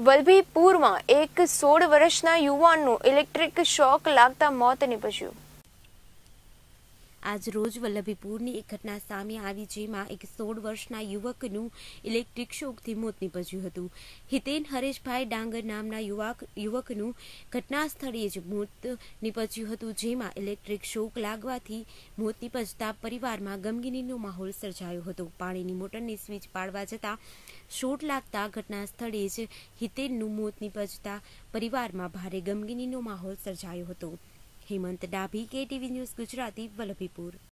વલભીપુરમાં એક સોળ વર્ષના યુવાનનું ઇલેક્ટ્રિક શોક લાગતા મોત નિપજ્યું આજ રોજ વલ્લભીપુરની એક ઘટના સામે આવી જેમાં એક સોળ વર્ષના યુવકનું ઇલેક્ટ્રિક શોકથી મોત નીપજ્યું હતું હિતેન હરેશભાઈ ડાંગર નામના યુવક યુવકનું ઘટના સ્થળે જ મોત નીપજ્યું હતું જેમાં ઇલેક્ટ્રિક શોક લાગવાથી મોત નીપજતા પરિવારમાં ગમગીનીનો માહોલ સર્જાયો હતો પાણીની મોટરની સ્વિચ પાડવા જતાં શોટ લાગતા ઘટના સ્થળે જ હિતેનનું મોત નીપજતા પરિવારમાં ભારે ગમગીનીનો માહોલ સર્જાયો હતો હેમંત ડાભી કે ટીવી ન્યૂઝ ગુજરાતી વલભીપુર